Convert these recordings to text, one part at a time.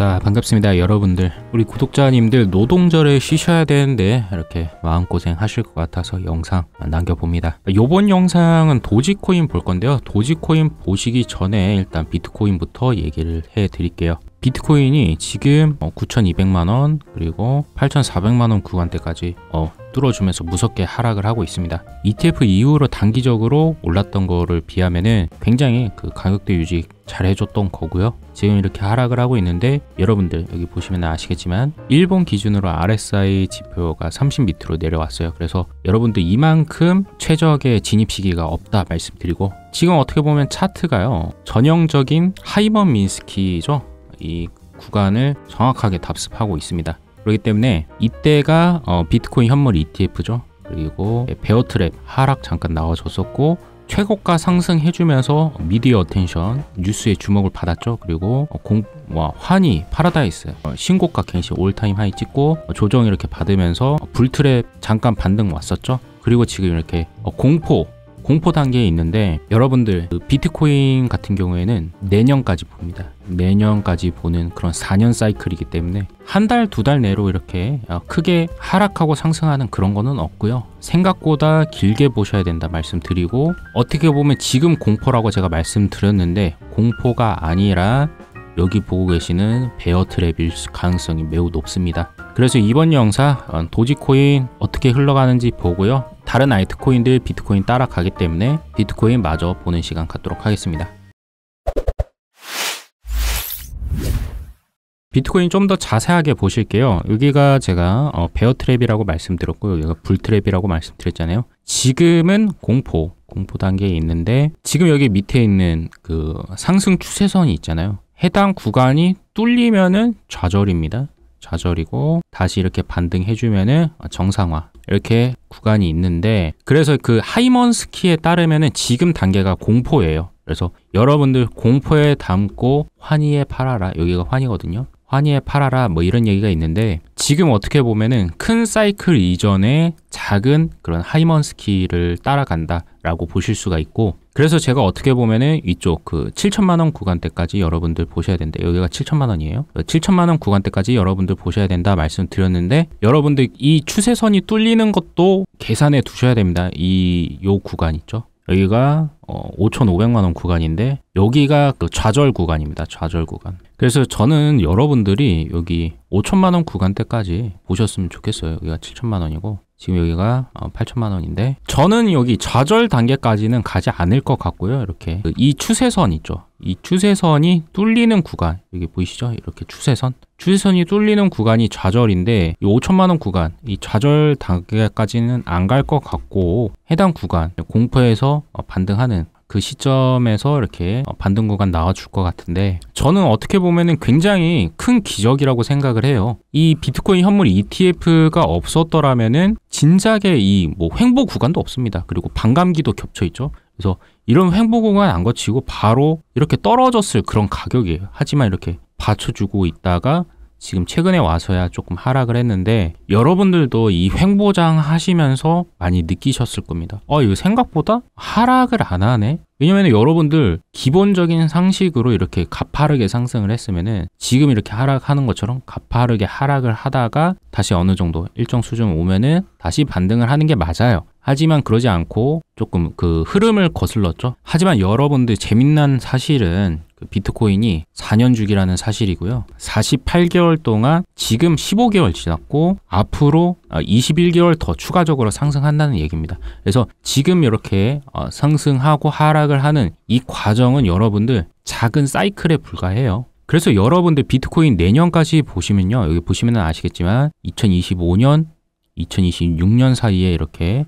자 반갑습니다 여러분들 우리 구독자님들 노동절에 쉬셔야 되는데 이렇게 마음고생 하실 것 같아서 영상 남겨봅니다 요번 영상은 도지코인 볼 건데요 도지코인 보시기 전에 일단 비트코인부터 얘기를 해 드릴게요 비트코인이 지금 9,200만원 어, 그리고 8,400만원 구간대까지 어, 뚫어주면서 무섭게 하락을 하고 있습니다. ETF 이후로 단기적으로 올랐던 거를 비하면은 굉장히 그 가격대 유지 잘 해줬던 거고요. 지금 이렇게 하락을 하고 있는데 여러분들 여기 보시면 아시겠지만 일본 기준으로 RSI 지표가 30 밑으로 내려왔어요. 그래서 여러분들 이만큼 최적의 진입 시기가 없다 말씀드리고 지금 어떻게 보면 차트가요. 전형적인 하이먼 민스키죠. 이 구간을 정확하게 답습하고 있습니다. 그렇기 때문에 이때가 어, 비트코인 현물 ETF죠. 그리고 베어트랩 하락 잠깐 나와줬었고 최고가 상승해주면서 미디어 어텐션 뉴스의 주목을 받았죠. 그리고 어, 공, 와, 환희 파라다이스 어, 신고가 갱신 올타임 하이 찍고 어, 조정 이렇게 받으면서 불트랩 잠깐 반등 왔었죠. 그리고 지금 이렇게 공포 공포 단계에 있는데 여러분들 그 비트코인 같은 경우에는 내년까지 봅니다. 내년까지 보는 그런 4년 사이클이기 때문에 한 달, 두 달 내로 이렇게 어, 크게 하락하고 상승하는 그런 거는 없고요. 생각보다 길게 보셔야 된다 말씀드리고 어떻게 보면 지금 공포라고 제가 말씀드렸는데 공포가 아니라 여기 보고 계시는 베어트랩일 가능성이 매우 높습니다. 그래서 이번 영상 어, 도지코인 어떻게 흘러가는지 보고요. 다른 아이트코인들 비트코인 따라가기 때문에 비트코인 마저 보는 시간 갖도록 하겠습니다. 비트코인 좀 더 자세하게 보실게요. 여기가 제가 어, 베어트랩이라고 말씀드렸고 여기가 불트랩이라고 말씀드렸잖아요. 지금은 공포, 공포 단계에 있는데 지금 여기 밑에 있는 그 상승 추세선이 있잖아요. 해당 구간이 뚫리면은 좌절입니다. 좌절이고 다시 이렇게 반등해주면은 정상화 이렇게 구간이 있는데 그래서 그 하이먼스키에 따르면은 지금 단계가 공포예요 그래서 여러분들 공포에 담고 환희에 팔아라 여기가 환희거든요 환희에 팔아라 뭐 이런 얘기가 있는데 지금 어떻게 보면은 큰 사이클 이전에 작은 그런 하이먼스키를 따라간다 라고 보실 수가 있고 그래서 제가 어떻게 보면은 이쪽 그 7천만 원 구간대까지 여러분들 보셔야 된다. 여기가 7천만 원이에요. 7천만 원 구간대까지 여러분들 보셔야 된다 말씀드렸는데 여러분들 이 추세선이 뚫리는 것도 계산해 두셔야 됩니다. 이 요 구간 있죠. 여기가 어, 5,500만 원 구간인데 여기가 그 좌절 구간입니다. 좌절 구간. 그래서 저는 여러분들이 여기 5천만 원 구간대까지 보셨으면 좋겠어요. 여기가 7천만 원이고 지금 여기가 8천만 어, 원인데 저는 여기 좌절 단계까지는 가지 않을 것 같고요. 이렇게 그 이 추세선 있죠. 이 추세선이 뚫리는 구간 여기 보이시죠? 이렇게 추세선 추세선이 뚫리는 구간이 좌절인데 이 5천만 원 구간 이 좌절 단계까지는 안 갈 것 같고 해당 구간 공포에서 어, 반등하는 그 시점에서 이렇게 반등 구간 나와줄 것 같은데 저는 어떻게 보면은 굉장히 큰 기적이라고 생각을 해요. 이 비트코인 현물 ETF가 없었더라면은 진작에 이 뭐 횡보 구간도 없습니다. 그리고 반감기도 겹쳐 있죠. 그래서 이런 횡보 구간 안 거치고 바로 이렇게 떨어졌을 그런 가격이에요. 하지만 이렇게 받쳐주고 있다가 지금 최근에 와서야 조금 하락을 했는데 여러분들도 이 횡보장 하시면서 많이 느끼셨을 겁니다. 어, 이거 생각보다 하락을 안 하네? 왜냐면 여러분들 기본적인 상식으로 이렇게 가파르게 상승을 했으면은 지금 이렇게 하락하는 것처럼 가파르게 하락을 하다가 다시 어느 정도 일정 수준 오면은 다시 반등을 하는 게 맞아요. 하지만 그러지 않고 조금 그 흐름을 거슬렀죠. 하지만 여러분들 재밌는 사실은 그 비트코인이 4년 주기라는 사실이고요. 48개월 동안 지금 15개월 지났고 앞으로 21개월 어, 더 추가적으로 상승한다는 얘기입니다. 그래서 지금 이렇게 어, 상승하고 하락을 하는 이 과정은 여러분들 작은 사이클에 불과해요. 그래서 여러분들 비트코인 내년까지 보시면요. 여기 보시면 아시겠지만 2025년, 2026년 사이에 이렇게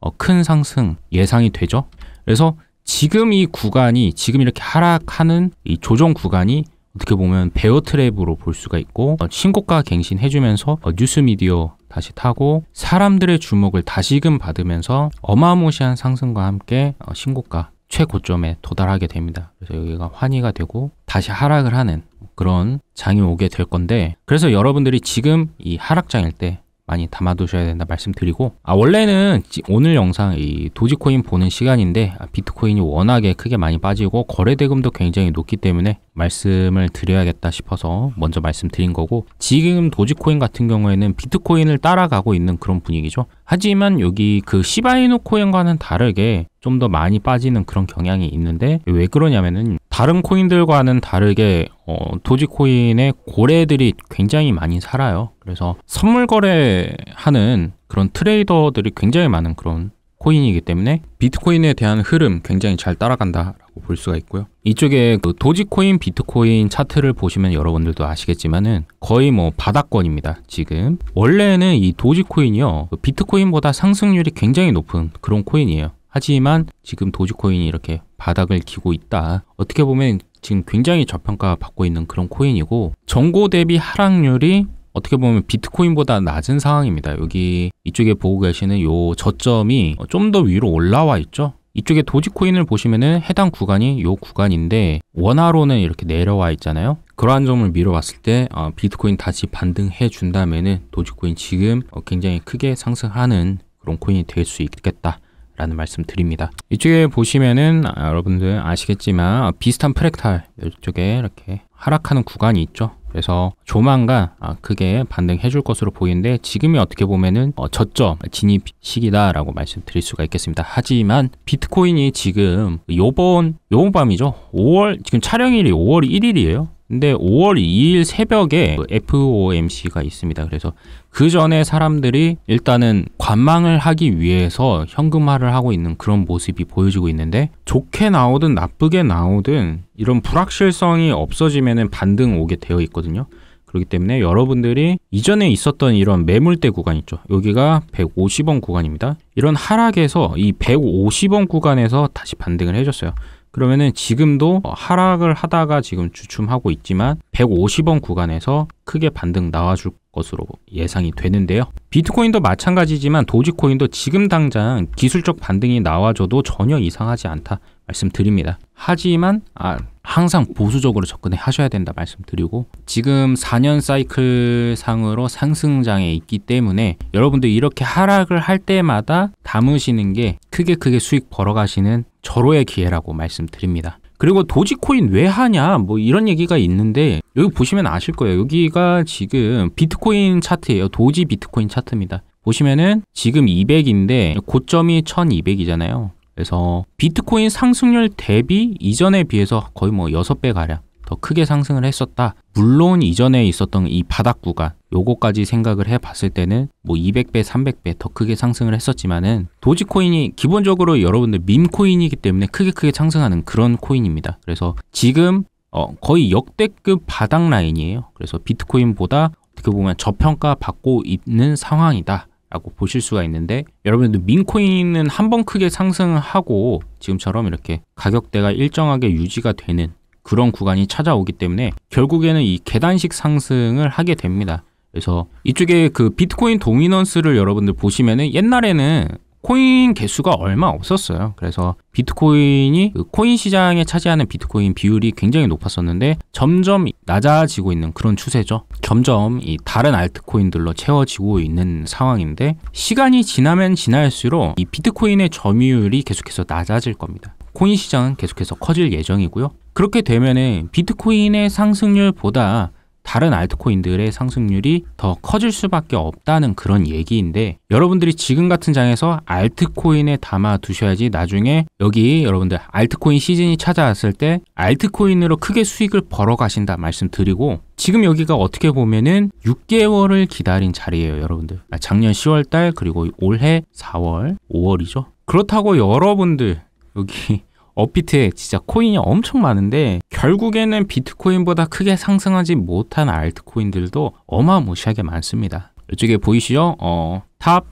어, 큰 상승 예상이 되죠. 그래서 지금 이 구간이 지금 이렇게 하락하는 이 조정 구간이 어떻게 보면 베어 트랩으로 볼 수가 있고 어, 신고가 갱신 해주면서 어, 뉴스 미디어 다시 타고 사람들의 주목을 다시금 받으면서 어마무시한 상승과 함께 어, 신고가 최고점에 도달하게 됩니다. 그래서 여기가 환희가 되고 다시 하락을 하는 그런 장이 오게 될 건데 그래서 여러분들이 지금 이 하락장일 때 많이 담아두셔야 된다 말씀드리고 아 원래는 오늘 영상 이 도지코인 보는 시간인데 아, 비트코인이 워낙에 크게 많이 빠지고 거래대금도 굉장히 높기 때문에 말씀을 드려야겠다 싶어서 먼저 말씀드린 거고 지금 도지코인 같은 경우에는 비트코인을 따라가고 있는 그런 분위기죠 하지만 여기 그 시바이누 코인과는 다르게 좀 더 많이 빠지는 그런 경향이 있는데 왜 그러냐면은 다른 코인들과는 다르게 어, 도지코인의 고래들이 굉장히 많이 살아요. 그래서 선물 거래하는 그런 트레이더들이 굉장히 많은 그런 코인이기 때문에 비트코인에 대한 흐름 굉장히 잘 따라간다라고 볼 수가 있고요. 이쪽에 그 도지코인, 비트코인 차트를 보시면 여러분들도 아시겠지만은 거의 뭐 바닥권입니다. 지금 원래는 이 도지코인이요 비트코인보다 상승률이 굉장히 높은 그런 코인이에요. 하지만 지금 도지코인이 이렇게 바닥을 기고 있다. 어떻게 보면 지금 굉장히 저평가 받고 있는 그런 코인이고 정고 대비 하락률이 어떻게 보면 비트코인보다 낮은 상황입니다. 여기 이쪽에 보고 계시는 요 저점이 좀 더 위로 올라와 있죠. 이쪽에 도지코인을 보시면은 해당 구간이 요 구간인데 원화로는 이렇게 내려와 있잖아요. 그러한 점을 미뤄봤을 때 어, 비트코인 다시 반등해 준다면은 도지코인 지금 어, 굉장히 크게 상승하는 그런 코인이 될 수 있겠다. 라는 말씀 드립니다. 이쪽에 보시면은 아, 여러분들 아시겠지만 아, 비슷한 프랙탈 이쪽에 이렇게 하락하는 구간이 있죠. 그래서 조만간 아, 크게 반등해 줄 것으로 보이는데 지금이 어떻게 보면은 어, 저점 진입 시기다 라고 말씀드릴 수가 있겠습니다 하지만 비트코인이 지금 요번 요번 밤이죠 5월 지금 촬영일이 5월 1일이에요 근데 5월 2일 새벽에 그 FOMC가 있습니다. 그래서 그 전에 사람들이 일단은 관망을 하기 위해서 현금화를 하고 있는 그런 모습이 보여지고 있는데 좋게 나오든 나쁘게 나오든 이런 불확실성이 없어지면 반등 오게 되어 있거든요. 그렇기 때문에 여러분들이 이전에 있었던 이런 매물대 구간 있죠. 여기가 150원 구간입니다. 이런 하락에서 이 150원 구간에서 다시 반등을 해줬어요. 그러면은 지금도 어, 하락을 하다가 지금 주춤하고 있지만 150원 구간에서 크게 반등 나와줄 것으로 예상이 되는데요. 비트코인도 마찬가지지만 도지코인도 지금 당장 기술적 반등이 나와줘도 전혀 이상하지 않다 말씀드립니다. 하지만 아 항상 보수적으로 접근해 하셔야 된다 말씀드리고 지금 4년 사이클 상으로 상승장에 있기 때문에 여러분들 이렇게 하락을 할 때마다 담으시는 게 크게 크게 수익 벌어가시는 절호의 기회라고 말씀드립니다. 그리고 도지코인 왜 하냐 뭐 이런 얘기가 있는데 여기 보시면 아실 거예요. 여기가 지금 비트코인 차트예요. 도지 비트코인 차트입니다. 보시면은 지금 200인데 고점이 1200이잖아요. 그래서 비트코인 상승률 대비 이전에 비해서 거의 뭐 6배 가량 더 크게 상승을 했었다. 물론 이전에 있었던 이 바닥 구간 요거까지 생각을 해봤을 때는 뭐 200배, 300배 더 크게 상승을 했었지만은 도지코인이 기본적으로 여러분들 밈코인이기 때문에 크게 크게 상승하는 그런 코인입니다. 그래서 지금 어, 거의 역대급 바닥 라인이에요. 그래서 비트코인보다 어떻게 보면 저평가 받고 있는 상황이다. 라고 보실 수가 있는데 여러분들 민코인은 한 번 크게 상승하고 지금처럼 이렇게 가격대가 일정하게 유지가 되는 그런 구간이 찾아오기 때문에 결국에는 이 계단식 상승을 하게 됩니다. 그래서 이쪽에 그 비트코인 도미넌스를 여러분들 보시면은 옛날에는 코인 개수가 얼마 없었어요. 그래서 비트코인이 그 코인 시장에 차지하는 비트코인 비율이 굉장히 높았었는데 점점 낮아지고 있는 그런 추세죠. 점점 이 다른 알트코인들로 채워지고 있는 상황인데 시간이 지나면 지날수록 이 비트코인의 점유율이 계속해서 낮아질 겁니다. 코인 시장은 계속해서 커질 예정이고요. 그렇게 되면은 비트코인의 상승률보다 다른 알트코인들의 상승률이 더 커질 수밖에 없다는 그런 얘기인데 여러분들이 지금 같은 장에서 알트코인에 담아 두셔야지 나중에 여기 여러분들 알트코인 시즌이 찾아왔을 때 알트코인으로 크게 수익을 벌어 가신다 말씀드리고 지금 여기가 어떻게 보면은 6개월을 기다린 자리예요 여러분들 아, 작년 10월 달 그리고 올해 4월 5월이죠 그렇다고 여러분들 여기 업비트에 진짜 코인이 엄청 많은데 결국에는 비트코인보다 크게 상승하지 못한 알트코인들도 어마무시하게 많습니다. 이쪽에 보이시죠? 어, 탑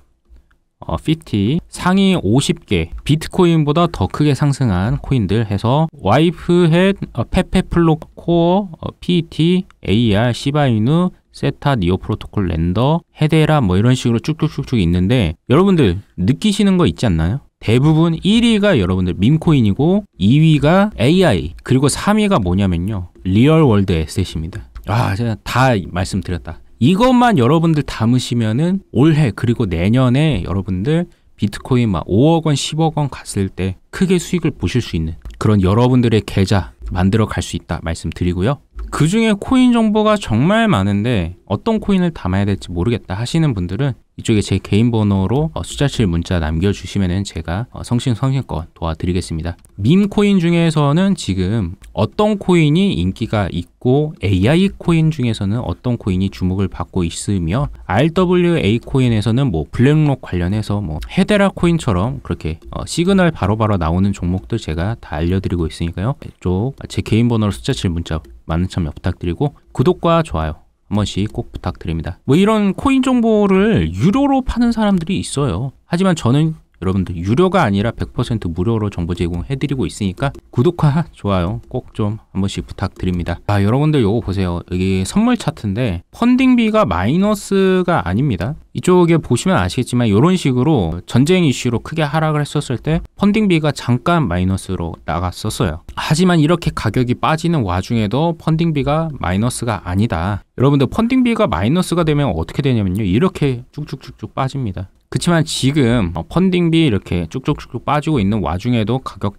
어, 50 상위 50개 비트코인보다 더 크게 상승한 코인들 해서 와이프헷, 어, 페페플로 코어, 어, PET, AR, 시바이누, 세타, 니오 프로토콜, 랜더, 헤데라 뭐 이런 식으로 쭉쭉쭉쭉 있는데 여러분들 느끼시는 거 있지 않나요? 대부분 1위가 여러분들 민코인이고 2위가 AI 그리고 3위가 뭐냐면요 리얼월드 에셋입니다 아 제가 다 말씀드렸다 이것만 여러분들 담으시면은 올해 그리고 내년에 여러분들 비트코인 막 5억 원 10억 원 갔을 때 크게 수익을 보실 수 있는 그런 여러분들의 계좌 만들어 갈 수 있다 말씀드리고요 그 중에 코인 정보가 정말 많은데 어떤 코인을 담아야 될지 모르겠다 하시는 분들은 이쪽에 제 개인 번호로 숫자칠 어, 문자 남겨주시면 제가 성신 어, 성신껏 도와드리겠습니다. 민 코인 중에서는 지금 어떤 코인이 인기가 있고 AI 코인 중에서는 어떤 코인이 주목을 받고 있으며 RWA 코인에서는 뭐 블랙록 관련해서 뭐 헤데라 코인처럼 그렇게 어, 시그널 바로바로 바로 나오는 종목들 제가 다 알려드리고 있으니까요. 이쪽 제 개인 번호로 숫자칠 문자 많은 참여 부탁드리고 구독과 좋아요 한 번씩 꼭 부탁드립니다. 뭐 이런 코인 정보를 유료로 파는 사람들이 있어요. 하지만 저는 여러분들 유료가 아니라 100% 무료로 정보 제공해드리고 있으니까 구독과 좋아요 꼭 좀 한 번씩 부탁드립니다. 아 여러분들 요거 보세요. 여기 선물 차트인데 펀딩비가 마이너스가 아닙니다. 이쪽에 보시면 아시겠지만 이런 식으로 전쟁 이슈로 크게 하락을 했었을 때 펀딩비가 잠깐 마이너스로 나갔었어요. 하지만 이렇게 가격이 빠지는 와중에도 펀딩비가 마이너스가 아니다. 여러분들 펀딩비가 마이너스가 되면 어떻게 되냐면요. 이렇게 쭉쭉쭉쭉 빠집니다. 그렇지만 지금 어, 펀딩비 이렇게 쭉쭉쭉 쭉 빠지고 있는 와중에도 가격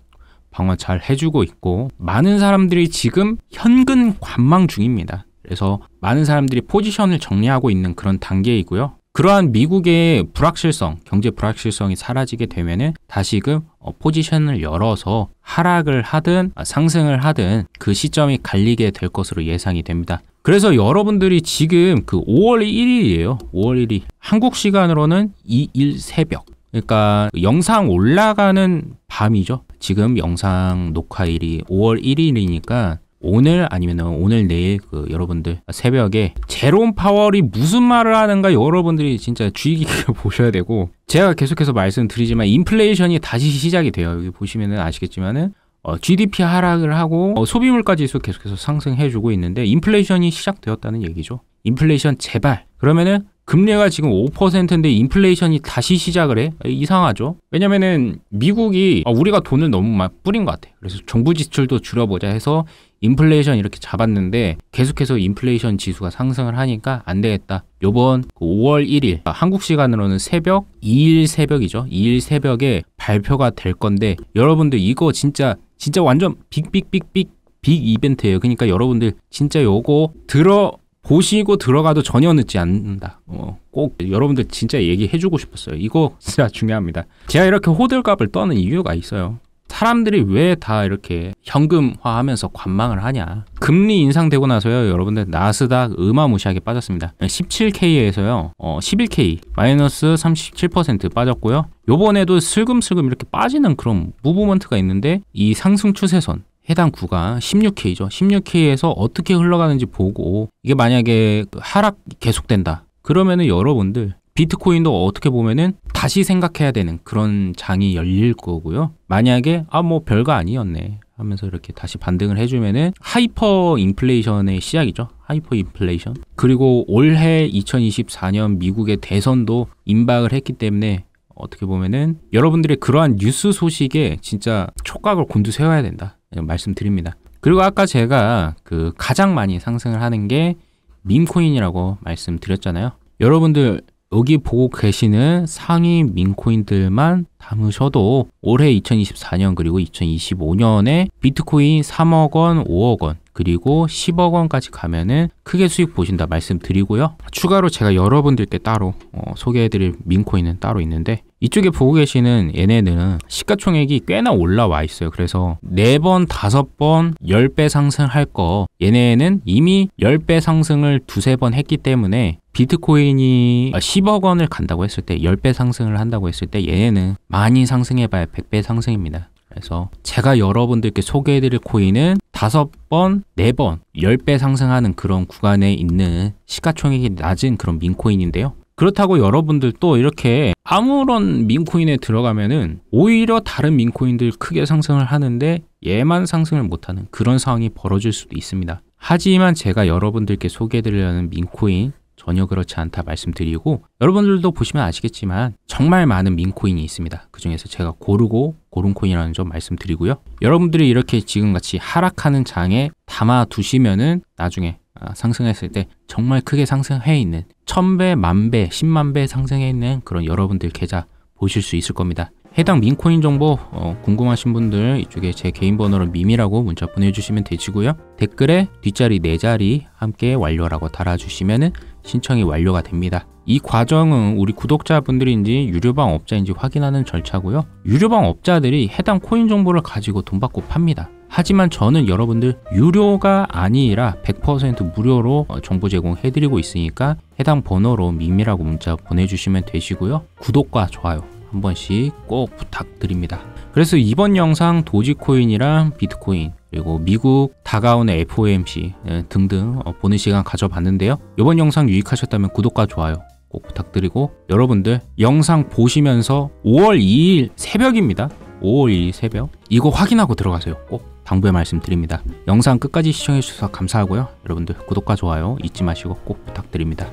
방어 잘 해주고 있고 많은 사람들이 지금 현금 관망 중입니다. 그래서 많은 사람들이 포지션을 정리하고 있는 그런 단계이고요. 그러한 미국의 불확실성, 경제 불확실성이 사라지게 되면은 다시금 그, 어, 포지션을 열어서 하락을 하든 어, 상승을 하든 그 시점이 갈리게 될 것으로 예상이 됩니다. 그래서 여러분들이 지금 그 5월 1일이에요. 5월 1일. 한국 시간으로는 2일 새벽. 그러니까 영상 올라가는 밤이죠. 지금 영상 녹화일이 5월 1일이니까 오늘 아니면 오늘 내일 그 여러분들 새벽에 제롬 파월이 무슨 말을 하는가 여러분들이 진짜 주의 깊게 보셔야 되고 제가 계속해서 말씀드리지만 인플레이션이 다시 시작이 돼요. 여기 보시면 아시겠지만은 어, GDP 하락을 하고 어, 소비물가 지수 계속해서 상승해주고 있는데 인플레이션이 시작되었다는 얘기죠. 인플레이션 제발. 그러면은 금리가 지금 5%인데 인플레이션이 다시 시작을 해? 아, 이상하죠? 왜냐면은 미국이 아, 우리가 돈을 너무 막 뿌린 것 같아. 그래서 정부 지출도 줄여보자 해서 인플레이션 이렇게 잡았는데 계속해서 인플레이션 지수가 상승을 하니까 안 되겠다. 요번 5월 그 1일 그러니까 한국 시간으로는 새벽 2일 새벽이죠. 2일 새벽에 발표가 될 건데 여러분들 이거 진짜 진짜 완전 빅빅빅빅 빅 이벤트예요. 그러니까 여러분들 진짜 요거 들어 보시고 들어가도 전혀 늦지 않는다. 어, 꼭 여러분들 진짜 얘기해주고 싶었어요. 이거 진짜 중요합니다. 제가 이렇게 호들갑을 떠는 이유가 있어요. 사람들이 왜 다 이렇게 현금화하면서 관망을 하냐. 금리 인상되고 나서요, 여러분들 나스닥 음화무시하게 빠졌습니다. 17K에서요, 어, 11K 마이너스 37% 빠졌고요. 요번에도 슬금슬금 이렇게 빠지는 그런 무브먼트가 있는데 이 상승 추세선 해당 구간 16K죠. 16K에서 어떻게 흘러가는지 보고 이게 만약에 그 하락 계속된다. 그러면은 여러분들 비트코인도 어떻게 보면은 다시 생각해야 되는 그런 장이 열릴 거고요. 만약에 아 뭐 별거 아니었네 하면서 이렇게 다시 반등을 해주면은 하이퍼 인플레이션의 시작이죠. 하이퍼 인플레이션. 그리고 올해 2024년 미국의 대선도 임박을 했기 때문에 어떻게 보면은 여러분들의 그러한 뉴스 소식에 진짜 촉각을 곤두세워야 된다. 말씀드립니다. 그리고 아까 제가 그 가장 많이 상승을 하는 게 민코인이라고 말씀드렸잖아요. 여러분들 여기 보고 계시는 상위 민코인들만 담으셔도 올해 2024년 그리고 2025년에 비트코인 3억 원, 5억 원 그리고 10억 원까지 가면은 크게 수익 보신다 말씀드리고요. 추가로 제가 여러분들께 따로 어, 소개해드릴 민코인은 따로 있는데 이쪽에 보고 계시는 얘네들은 시가총액이 꽤나 올라와 있어요. 그래서 4번, 5번, 10배 상승할 거 얘네는 이미 10배 상승을 두세 번 했기 때문에 비트코인이 10억 아, 원을 간다고 했을 때 10배 상승을 한다고 했을 때 얘네는 많이 상승해봐야 100배 상승입니다. 그래서 제가 여러분들께 소개해드릴 코인은 5번, 4번, 10배 상승하는 그런 구간에 있는 시가총액이 낮은 그런 민코인인데요. 그렇다고 여러분들 또 이렇게 아무런 민코인에 들어가면은 오히려 다른 민코인들 크게 상승을 하는데 얘만 상승을 못하는 그런 상황이 벌어질 수도 있습니다. 하지만 제가 여러분들께 소개해드리려는 민코인 전혀 그렇지 않다 말씀드리고 여러분들도 보시면 아시겠지만 정말 많은 민코인이 있습니다. 그 중에서 제가 고르고 고른 코인이라는 점 말씀드리고요. 여러분들이 이렇게 지금같이 하락하는 장에 담아두시면은 나중에 아, 상승했을 때 정말 크게 상승해 있는 천배, 만배, 십만배 상승해 있는 그런 여러분들 계좌 보실 수 있을 겁니다. 해당 민코인 정보 어, 궁금하신 분들 이쪽에 제 개인 번호로 미미라고 문자 보내주시면 되시고요. 댓글에 뒷자리, 네자리 함께 완료라고 달아주시면 신청이 완료가 됩니다. 이 과정은 우리 구독자분들인지 유료방 업자인지 확인하는 절차고요. 유료방 업자들이 해당 코인 정보를 가지고 돈 받고 팝니다. 하지만 저는 여러분들 유료가 아니라 100% 무료로 어, 정보 제공해드리고 있으니까 해당 번호로 미미라고 문자 보내주시면 되시고요. 구독과 좋아요 한 번씩 꼭 부탁드립니다. 그래서 이번 영상 도지코인이랑 비트코인 그리고 미국 다가오는 FOMC 예, 등등 어, 보는 시간 가져봤는데요. 이번 영상 유익하셨다면 구독과 좋아요 꼭 부탁드리고 여러분들 영상 보시면서 5월 2일 새벽입니다. 5월 2일 새벽 이거 확인하고 들어가세요 꼭. 당부의 말씀 드립니다. 영상 끝까지 시청해주셔서 감사하고요. 여러분들 구독과 좋아요 잊지 마시고 꼭 부탁드립니다.